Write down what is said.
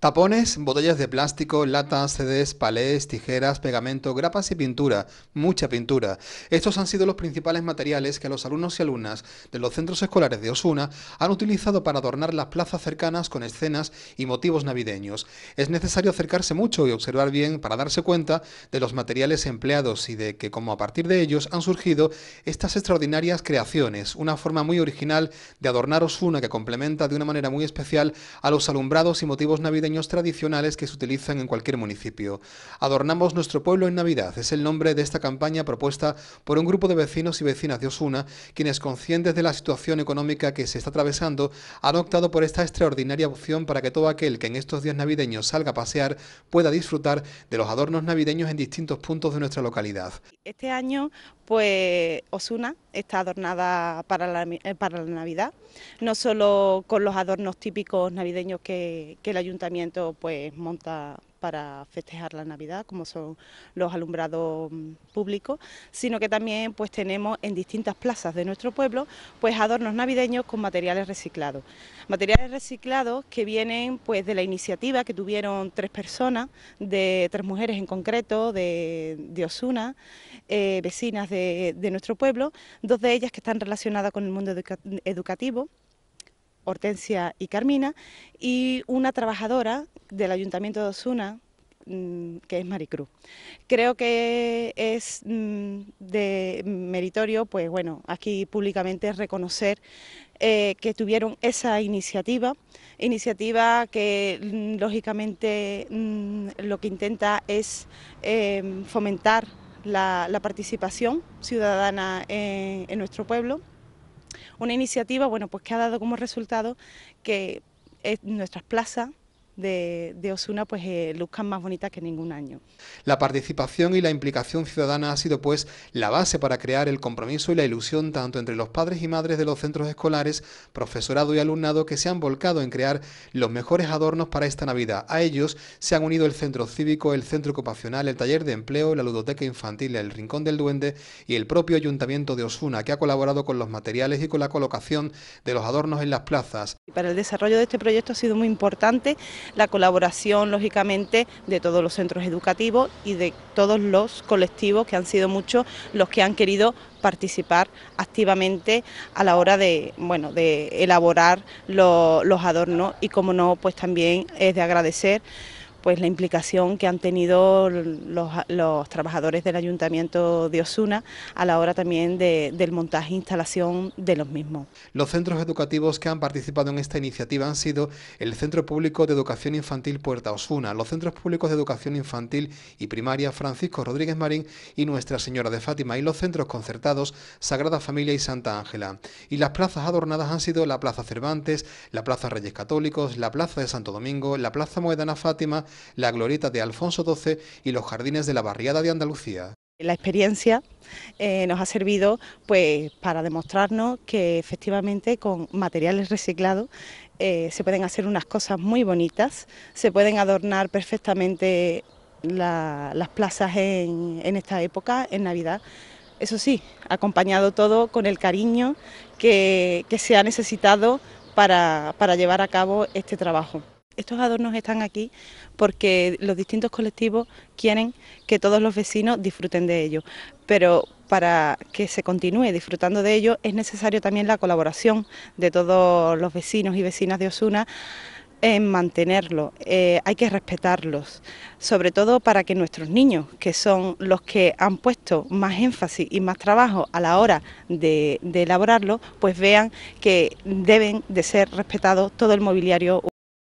Tapones, botellas de plástico, latas, CDs, palés, tijeras, pegamento, grapas y pintura, mucha pintura. Estos han sido los principales materiales que los alumnos y alumnas de los centros escolares de Osuna han utilizado para adornar las plazas cercanas con escenas y motivos navideños. Es necesario acercarse mucho y observar bien para darse cuenta de los materiales empleados y de que como a partir de ellos han surgido estas extraordinarias creaciones, una forma muy original de adornar Osuna que complementa de una manera muy especial a los alumbrados y motivos navideños tradicionales que se utilizan en cualquier municipio. Adornamos nuestro pueblo en Navidad es el nombre de esta campaña propuesta por un grupo de vecinos y vecinas de Osuna, quienes conscientes de la situación económica que se está atravesando, han optado por esta extraordinaria opción para que todo aquel que en estos días navideños salga a pasear pueda disfrutar de los adornos navideños en distintos puntos de nuestra localidad. Este año, pues Osuna está adornada para la, eh, para la Navidad, no solo con los adornos típicos navideños que, que el ayuntamiento pues monta, para festejar la Navidad, como son los alumbrados mm, públicos, sino que también pues tenemos en distintas plazas de nuestro pueblo pues adornos navideños con materiales reciclados. Materiales reciclados que vienen pues de la iniciativa que tuvieron tres personas, de tres mujeres en concreto, de, Osuna, eh, vecinas de, nuestro pueblo, dos de ellas que están relacionadas con el mundo educativo Hortensia y Carmina, y una trabajadora del Ayuntamiento de Osuna, mm, que es Maricruz. Creo que es mm, de meritorio, pues bueno, aquí públicamente reconocer eh, que tuvieron esa iniciativa, iniciativa que mm, lógicamente lo que intenta es eh, fomentar la, participación ciudadana en nuestro pueblo una iniciativa bueno, pues que ha dado como resultado que eh, nuestras plazas de, Osuna pues eh, luzcan más bonitas que ningún año. La participación y la implicación ciudadana ha sido pues la base para crear el compromiso y la ilusión tanto entre los padres y madres de los centros escolares, profesorado y alumnado que se han volcado en crear los mejores adornos para esta Navidad. A ellos se han unido el centro cívico, el centro ocupacional, el taller de empleo, la ludoteca infantil, el rincón del duende y el propio ayuntamiento de Osuna que ha colaborado con los materiales y con la colocación de los adornos en las plazas. Para el desarrollo de este proyecto ha sido muy importante la colaboración, lógicamente, de todos los centros educativos y de todos los colectivos, que han sido muchos los que han querido participar activamente a la hora de, bueno, de elaborar los, los adornos y, como no, pues también es de agradecer pues la implicación que han tenido los, trabajadores del Ayuntamiento de Osuna a la hora también de, del montaje e instalación de los mismos. Los centros educativos que han participado en esta iniciativa han sido el Centro Público de Educación Infantil Puerta Osuna, los Centros Públicos de Educación Infantil y Primaria Francisco Rodríguez Marín y Nuestra Señora de Fátima y los centros concertados Sagrada Familia y Santa Ángela. Y las plazas adornadas han sido la Plaza Cervantes, la Plaza Reyes Católicos, la Plaza de Santo Domingo, la Plaza Moedana Fátima, la glorieta de Alfonso XII y los jardines de la barriada de Andalucía. La experiencia eh, nos ha servido pues, para demostrarnos que efectivamente con materiales reciclados eh, se pueden hacer unas cosas muy bonitas, se pueden adornar perfectamente las plazas en, esta época, en Navidad. Eso sí, acompañado todo con el cariño que, se ha necesitado para llevar a cabo este trabajo. Estos adornos están aquí porque los distintos colectivos quieren que todos los vecinos disfruten de ellos, pero para que se continúe disfrutando de ellos es necesario también la colaboración de todos los vecinos y vecinas de Osuna en mantenerlo, eh, hay que respetarlos, sobre todo para que nuestros niños, que son los que han puesto más énfasis y más trabajo a la hora de, de elaborarlo, pues vean que deben de ser respetados todo el mobiliario.